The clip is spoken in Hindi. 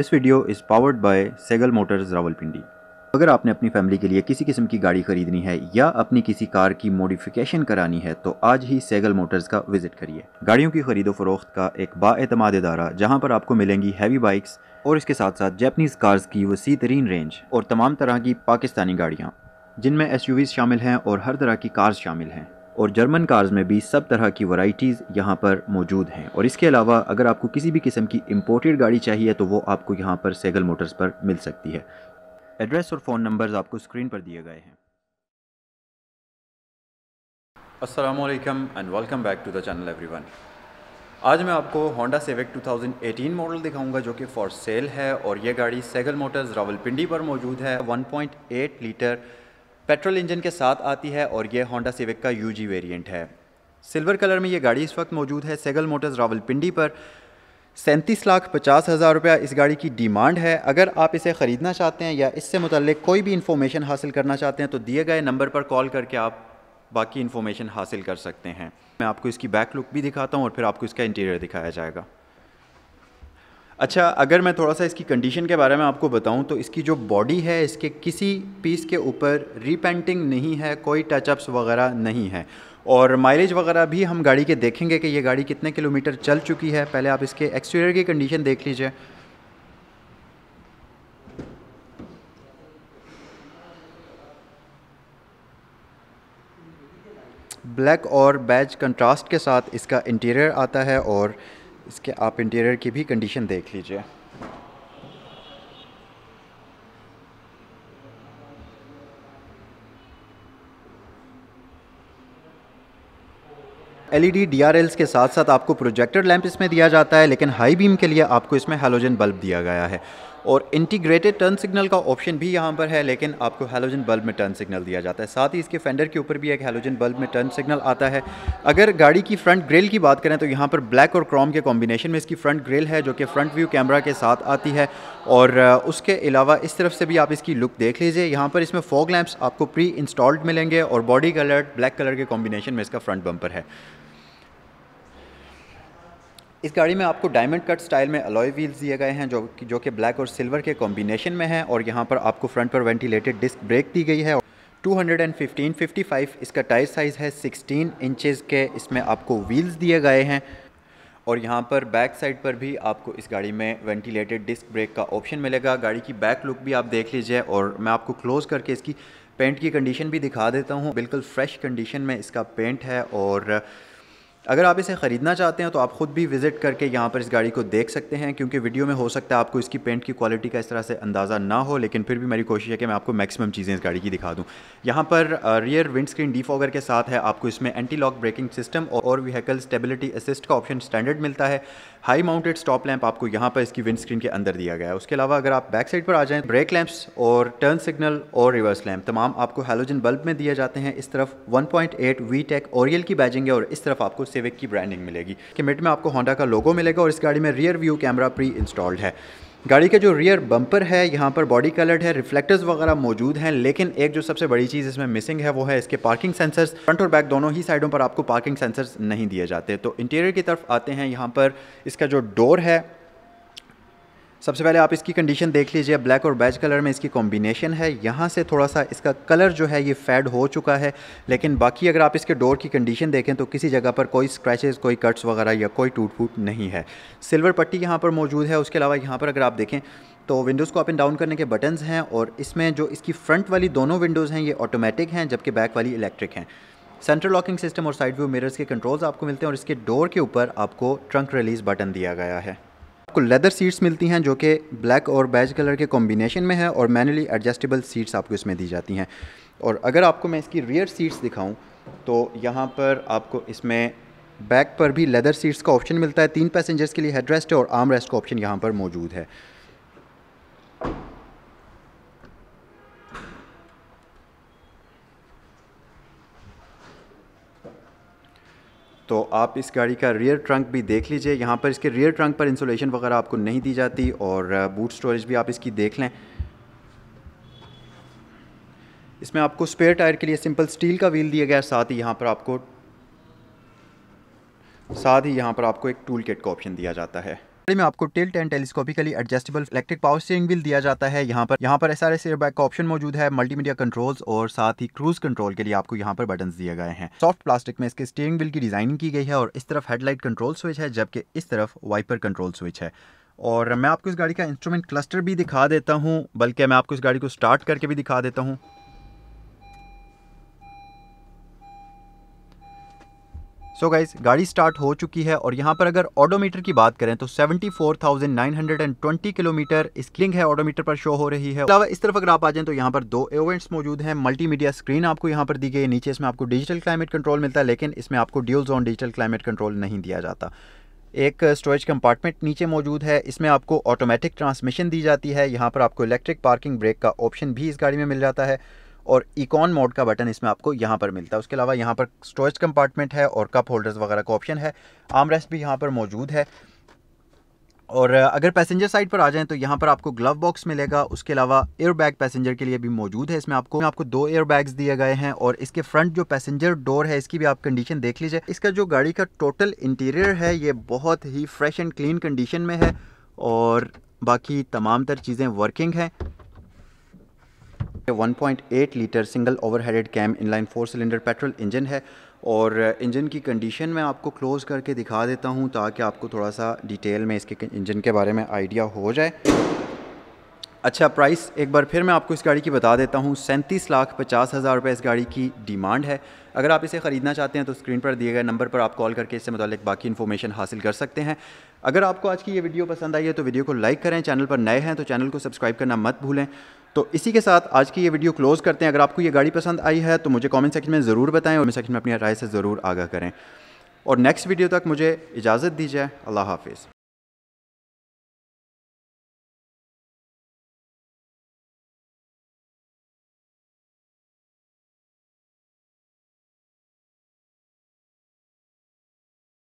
this video is powered by Sehgal motors Rawalpindi अगर आपने अपनी फैमिली के लिए किसी किस्म की गाड़ी खरीदनी है या अपनी किसी कार की मॉडिफिकेशन करानी है तो आज ही सेगल मोटर्स का विजिट करिए गाड़ियों की खरीदो फरोख्त का एक बातमाद इदारा जहाँ पर आपको मिलेंगी हैवी बाइक्स और इसके साथ साथ जैपनीज़ कार्स की वसी तरीन रेंज और तमाम तरह की पाकिस्तानी गाड़ियाँ जिनमें एस शामिल हैं और हर तरह की कार्स शामिल हैं और जर्मन कार्स में भी सब तरह की वराइटीज यहाँ पर मौजूद हैं और इसके अलावा अगर आपको किसी भी किस्म की इम्पोर्टेड गाड़ी चाहिए तो वो आपको यहाँ पर सेगल मोटर्स पर मिल सकती है एड्रेस और फ़ोन नंबर्स आपको स्क्रीन पर दिए गए हैं असलम and welcome back to the channel everyone आज मैं आपको होंडा सिविक 2018 मॉडल दिखाऊंगा जो कि फॉर सेल है और ये गाड़ी सेगल मोटर्स रावलपिंडी पर मौजूद है 1.8 लीटर पेट्रोल इंजन के साथ आती है और यह होंडा सिविक का जी वेरियंट है सिल्वर कलर में ये गाड़ी इस वक्त मौजूद है सेगल मोटर्स रावलपिंडी पर सैंतीस लाख पचास हज़ार रुपया इस गाड़ी की डिमांड है अगर आप इसे ख़रीदना चाहते हैं या इससे मुतल कोई भी इन्फॉर्मेशन हासिल करना चाहते हैं तो दिए गए नंबर पर कॉल करके आप बाकी इन्फॉर्मेशन हासिल कर सकते हैं मैं आपको इसकी बैक लुक भी दिखाता हूँ और फिर आपको इसका इंटीरियर दिखाया जाएगा अच्छा अगर मैं थोड़ा सा इसकी कंडीशन के बारे में आपको बताऊं तो इसकी जो बॉडी है इसके किसी पीस के ऊपर रीपेंटिंग नहीं है कोई टचअप्स वगैरह नहीं है और माइलेज वगैरह भी हम गाड़ी के देखेंगे कि ये गाड़ी कितने किलोमीटर चल चुकी है पहले आप इसके एक्सटीरियर की कंडीशन देख लीजिए ब्लैक और बैज कंट्रास्ट के साथ इसका इंटीरियर आता है और इसके आप इंटीरियर की भी कंडीशन देख लीजिए एलईडी डीआरएल्स के साथ साथ आपको प्रोजेक्टर लैंप इसमें दिया जाता है लेकिन हाई बीम के लिए आपको इसमें हेलोजन बल्ब दिया गया है और इंटीग्रेटेड टर्न सिग्नल का ऑप्शन भी यहाँ पर है लेकिन आपको हेलोजन बल्ब में टर्न सिग्नल दिया जाता है साथ ही इसके फेंडर के ऊपर भी एक हेलोजन बल्ब में टर्न सिग्नल आता है अगर गाड़ी की फ्रंट ग्रिल की बात करें तो यहाँ पर ब्लैक और क्रोम के कॉम्बिनेशन में इसकी फ्रंट ग्रिल है जो कि फ्रंट व्यू कैमरा के साथ आती है और उसके अलावा इस तरफ से भी आप इसकी लुक देख लीजिए यहाँ पर इसमें फॉग लैम्प्स आपको प्री इंस्टॉल्ड मिलेंगे और बॉडी कलर ब्लैक कलर के कॉम्बिनेशन में इसका फ्रंट बम्पर है इस गाड़ी में आपको डायमंड कट स्टाइल में अलॉय व्हील्स दिए गए हैं जो कि जो कि ब्लैक और सिल्वर के कॉम्बिनेशन में है और यहाँ पर आपको फ्रंट पर वेंटिलेटेड डिस्क ब्रेक दी गई है 215 55 इसका टायर साइज़ है 16 इंचेस के इसमें आपको व्हील्स दिए गए हैं और यहाँ पर बैक साइड पर भी आपको इस गाड़ी में वेंटिलेटेड डिस्क ब्रेक का ऑप्शन मिलेगा गाड़ी की बैक लुक भी आप देख लीजिए और मैं आपको क्लोज़ करके इसकी पेंट की कंडीशन भी दिखा देता हूँ बिल्कुल फ्रेश कंडीशन में इसका पेंट है और अगर आप इसे ख़रीदना चाहते हैं तो आप ख़ुद भी विज़िट करके यहाँ पर इस गाड़ी को देख सकते हैं क्योंकि वीडियो में हो सकता है आपको इसकी पेंट की क्वालिटी का इस तरह से अंदाज़ा ना हो लेकिन फिर भी मेरी कोशिश है कि मैं आपको मैक्सिमम चीज़ें इस गाड़ी की दिखा दूँ यहाँ पर रियर विंड स्क्रीन डीफॉगर के साथ है आपको इसमें एंटी लॉक ब्रेकिंग सिस्टम और व्हीकल स्टेबिलिटी असिस्ट का ऑप्शन स्टैंडर्ड मिलता है हाई माउंटेड स्टॉप लैंप आपको यहाँ पर इसकी विंड स्क्रीन के अंदर दिया गया है उसके अलावा अगर आप बैक साइड पर आ जाएँ ब्रेक लैंप्स और टर्न सिग्नल और रिवर्स लैम्प तमाम आपको हेलोजन बल्ब में दिए जाते हैं इस तरफ वन वी टेक ओरियल की बैजिंग है और इस तरफ आपको सिविक की ब्रांडिंग मिलेगी कि मिट में आपको होंडा का लोगो मिलेगा और इस गाड़ी में rear view camera pre installed है गाड़ी का जो रियर बम्पर है यहाँ पर बॉडी कलर्ड है रिफ्लेक्टर्स वगैरह मौजूद हैं लेकिन एक जो सबसे बड़ी चीज़ इसमें मिसिंग है वो है इसके पार्किंग सेंसर्स फ्रंट और बैक दोनों ही साइडों पर आपको पार्किंग सेंसर्स नहीं दिए जाते तो इंटीरियर की तरफ आते हैं यहाँ पर इसका जो डोर है सबसे पहले आप इसकी कंडीशन देख लीजिए ब्लैक और बैज कलर में इसकी कॉम्बिनेशन है यहाँ से थोड़ा सा इसका कलर जो है ये फेड हो चुका है लेकिन बाकी अगर आप इसके डोर की कंडीशन देखें तो किसी जगह पर कोई स्क्रैचेस कोई कट्स वगैरह या कोई टूट फूट नहीं है सिल्वर पट्टी यहाँ पर मौजूद है उसके अलावा यहाँ पर अगर आप देखें तो विंडोज़ को अप एंड डाउन करने के बटन्स हैं और इसमें जो इसकी फ्रंट वाली दोनों विंडोज़ हैं ये ऑटोमेटिक हैं जबकि बैक वाली इलेक्ट्रिक हैं सेंट्रल लॉकिंग सिस्टम और साइड व्यू मिरर्स के कंट्रोल्स आपको मिलते हैं और इसके डोर के ऊपर आपको ट्रंक रिलीज़ बटन दिया गया है आपको लेदर सीट्स मिलती हैं जो कि ब्लैक और बैज कलर के कॉम्बिनेशन में है और मैनुअली एडजस्टेबल सीट्स आपको इसमें दी जाती हैं और अगर आपको मैं इसकी रियर सीट्स दिखाऊं तो यहाँ पर आपको इसमें बैक पर भी लेदर सीट्स का ऑप्शन मिलता है तीन पैसेंजर्स के लिए हेड रेस्ट और आर्म रेस्ट का ऑप्शन यहाँ पर मौजूद है तो आप इस गाड़ी का रियर ट्रंक भी देख लीजिए यहाँ पर इसके रियर ट्रंक पर इंसुलेशन वगैरह आपको नहीं दी जाती और बूट uh, स्टोरेज भी आप इसकी देख लें इसमें आपको स्पेयर टायर के लिए सिंपल स्टील का व्हील दिया गया है साथ ही यहाँ पर आपको साथ ही यहाँ पर आपको एक टूल किट का ऑप्शन दिया जाता है में आपको tilt and telescopically adjustable electric power steering wheel दिया जाता है यहाँ पर यहाँ पर एस आर एस एयरबैग का ऑप्शन मौजूद है मल्टीमीडिया कंट्रोल्स और साथ ही क्रूज कंट्रोल के लिए आपको यहाँ पर बटन दिए गए हैं सॉफ्ट प्लास्टिक में इसके स्टीयरिंग व्हील की डिजाइनिंग की गई है और इस तरफ हेडलाइट कंट्रोल स्विच है जबकि इस तरफ वाइपर कंट्रोल स्विच है और मैं आपको इस गाड़ी का इंस्ट्रूमेंट क्लस्टर भी दिखा देता हूँ बल्कि मैं आपको इस गाड़ी को स्टार्ट करके भी दिखा देता हूँ सो so गाइज गाड़ी स्टार्ट हो चुकी है और यहाँ पर अगर ऑडोमीटर की बात करें तो 74,920 किलोमीटर स्किलिंग है ऑडोमीटर पर शो हो रही है अलावा इस तरफ अगर आप आ जाए तो यहाँ पर दो एवेंट्स मौजूद हैं मल्टीमीडिया स्क्रीन आपको यहाँ पर दी गई नीचे इसमें आपको डिजिटल क्लाइमेट कंट्रोल मिलता है लेकिन इसमें आपको dual zone digital climate control नहीं दिया जाता एक स्टोरेज कंपार्टमेंट नीचे मौजूद है इसमें आपको ऑटोमेटिक ट्रांसमिशन दी जाती है यहाँ पर आपको इलेक्ट्रिक पार्किंग ब्रेक का ऑप्शन भी इस गाड़ी में मिल जाता है और इकॉन मोड का बटन इसमें आपको यहाँ पर मिलता है उसके अलावा यहाँ पर स्टोरेज कंपार्टमेंट है और कप होल्डर्स वगैरह का ऑप्शन है आम रेस्ट भी यहाँ पर मौजूद है और अगर पैसेंजर साइड पर आ जाएं तो यहाँ पर आपको ग्लव बॉक्स मिलेगा उसके अलावा एयर बैग पैसेंजर के लिए भी मौजूद है इसमें आपको आपको दो एयर बैग्स दिए गए हैं और इसके फ्रंट जो पैसेंजर डोर है इसकी भी आप कंडीशन देख लीजिए इसका जो गाड़ी का टोटल इंटीरियर है ये बहुत ही फ्रेश एंड क्लीन कंडीशन में है और बाकी तमाम तर चीज़ें वर्किंग हैं 1.8 litre single overheaded cam inline four cylinder petrol engine है और इंजन uh, की कंडीशन मैं आपको क्लोज़ करके दिखा देता हूँ ताकि आपको थोड़ा सा डिटेल में इसके इंजन के बारे में आइडिया हो जाए अच्छा प्राइस एक बार फिर मैं आपको इस गाड़ी की बता देता हूँ सैंतीस लाख पचास हज़ार रुपये इस गाड़ी की डिमांड है अगर आप इसे ख़रीदना चाहते हैं तो स्क्रीन पर दिए गए नंबर पर आप कॉल करके इससे मतलब बाकी इन्फॉर्मेशन हासिल कर सकते हैं अगर आपको आज की ये वीडियो पसंद आई है तो वीडियो को लाइक करें चैनल पर नए हैं तो चैनल को सब्सक्राइब करना मत भूलें तो इसी के साथ आज की ये वीडियो क्लोज़ करते हैं अगर आपको ये गाड़ी पसंद आई है तो मुझे कॉमेंट सेक्शन में ज़रूर बताएं और सेक्शन में अपनी राय से ज़रूर आगाह करें और नेक्स्ट वीडियो तक मुझे इजाज़त दीजिए अल्लाह हाफिज़